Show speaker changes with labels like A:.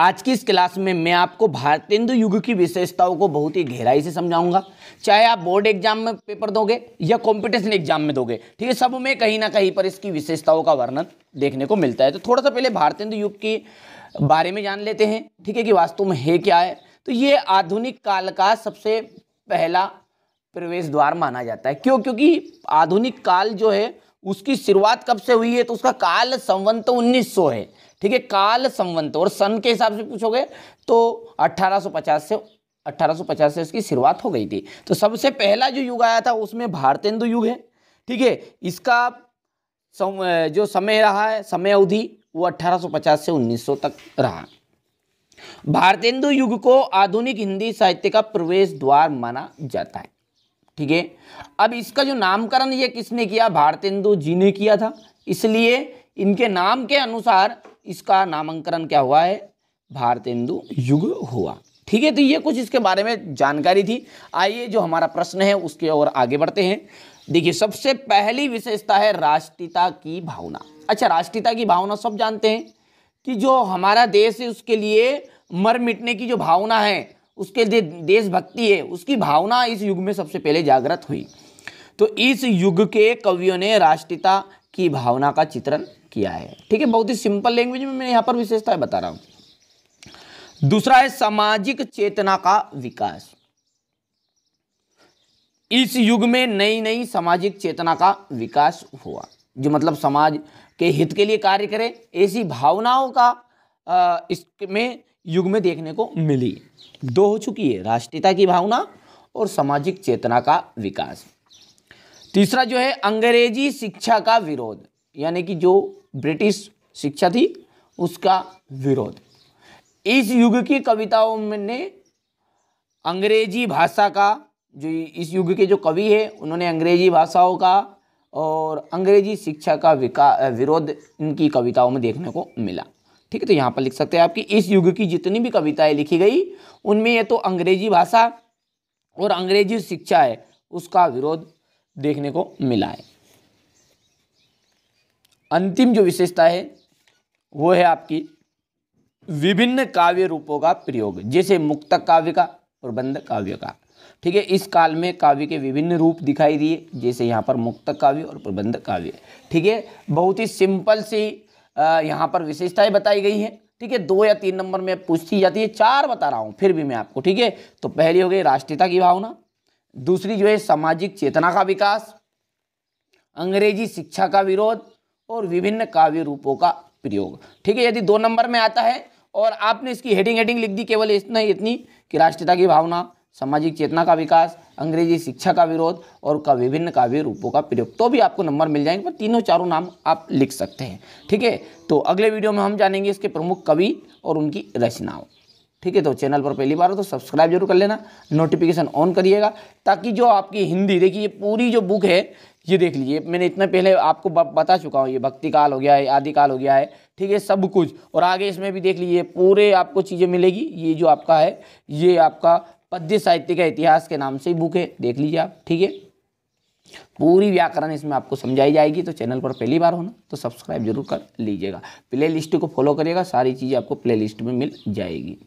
A: आज की इस क्लास में मैं आपको भारतेंदु युग की विशेषताओं को बहुत ही गहराई से समझाऊंगा चाहे आप बोर्ड एग्जाम में पेपर दोगे या कॉम्पिटिशन एग्जाम में दोगे ठीक तो है सब में कहीं ना कहीं पर इसकी विशेषताओं का वर्णन देखने को मिलता है तो थोड़ा सा पहले भारतेंदु युग के बारे में जान लेते हैं ठीक है कि वास्तव में है क्या है तो ये आधुनिक काल का सबसे पहला प्रवेश द्वार माना जाता है क्यों क्योंकि आधुनिक काल जो है उसकी शुरुआत कब से हुई है तो उसका काल संवंत 1900 है ठीक है काल संवंत और सन के हिसाब से पूछोगे तो 1850 से 1850 से इसकी शुरुआत हो गई थी तो सबसे पहला जो युग आया था उसमें भारतेंदु युग है ठीक है इसका सम, जो समय रहा है समय अवधि वो 1850 से 1900 तक रहा भारतेंदु युग को आधुनिक हिंदी साहित्य का प्रवेश द्वार माना जाता है ठीक है अब इसका जो नामकरण ये किसने किया भारतेंदु जी ने किया था इसलिए इनके नाम के अनुसार इसका नामांकन क्या हुआ है भारतेंदु युग हुआ ठीक है तो ये कुछ इसके बारे में जानकारी थी आइए जो हमारा प्रश्न है उसके ओर आगे बढ़ते हैं देखिए सबसे पहली विशेषता है राष्ट्रीयता की भावना अच्छा राष्ट्रीयता की भावना सब जानते हैं कि जो हमारा देश है उसके लिए मर मिटने की जो भावना है उसके लिए देशभक्ति है उसकी भावना इस युग में सबसे पहले जागृत हुई तो इस युग के कवियों ने राष्ट्रीयता की भावना का चित्रण किया है ठीक है बहुत ही सिंपल लैंग्वेज में मैं यहाँ पर विशेषताएं बता रहा हूँ दूसरा है सामाजिक चेतना का विकास इस युग में नई नई सामाजिक चेतना का विकास हुआ जो मतलब समाज के हित के लिए कार्य करे ऐसी भावनाओं का इसमें युग में देखने को मिली दो हो चुकी है राष्ट्रीयता की भावना और सामाजिक चेतना का विकास तीसरा जो है अंग्रेजी शिक्षा का विरोध यानी कि जो ब्रिटिश शिक्षा थी उसका विरोध इस युग की कविताओं में ने अंग्रेजी भाषा का जो इस युग के जो कवि है उन्होंने अंग्रेजी भाषाओं का और अंग्रेजी शिक्षा का विका विरोध इनकी कविताओं में देखने को मिला ठीक है तो यहाँ पर लिख सकते हैं आपकी इस युग की जितनी भी कविताएं लिखी गई उनमें ये तो अंग्रेजी भाषा और अंग्रेजी शिक्षा है उसका विरोध देखने को मिला है अंतिम जो विशेषता है वो है आपकी विभिन्न काव्य रूपों का प्रयोग जैसे मुक्तक काव्य का बंद काव्य का ठीक है इस काल में काव्य के विभिन्न रूप दिखाई दिए जैसे यहाँ पर मुक्तक काव्य और प्रबंध काव्य ठीक है बहुत ही सिंपल सी यहाँ पर विशेषताएं बताई गई हैं ठीक है दो या तीन नंबर में पूछती जाती है चार बता रहा हूँ फिर भी मैं आपको ठीक है तो पहली हो गई राष्ट्रीयता की भावना दूसरी जो है सामाजिक चेतना का विकास अंग्रेजी शिक्षा का विरोध और विभिन्न काव्य रूपों का प्रयोग ठीक है यदि दो नंबर में आता है और आपने इसकी हेडिंग हेडिंग लिख दी केवल इतना ही इतनी कि राष्ट्रीयता की भावना सामाजिक चेतना का विकास अंग्रेजी शिक्षा का विरोध और का विभिन्न काव्य रूपों का प्रयोग तो भी आपको नंबर मिल जाएंगे पर तीनों चारों नाम आप लिख सकते हैं ठीक है तो अगले वीडियो में हम जानेंगे इसके प्रमुख कवि और उनकी रचनाओं ठीक है तो चैनल पर पहली बार हो तो सब्सक्राइब जरूर कर लेना नोटिफिकेशन ऑन करिएगा ताकि जो आपकी हिंदी देखिए पूरी जो बुक है ये देख लीजिए मैंने इतना पहले आपको बता चुका हूँ ये भक्ति काल हो गया है आदि काल हो गया है ठीक है सब कुछ और आगे इसमें भी देख लीजिए पूरे आपको चीज़ें मिलेगी ये जो आपका है ये आपका पद्य साहित्य का इतिहास के नाम से ही बुक है देख लीजिए आप ठीक है पूरी व्याकरण इसमें आपको समझाई जाएगी तो चैनल पर पहली बार होना तो सब्सक्राइब जरूर कर लीजिएगा प्ले लिस्ट को फॉलो करिएगा सारी चीज़ें आपको प्ले लिस्ट में मिल जाएगी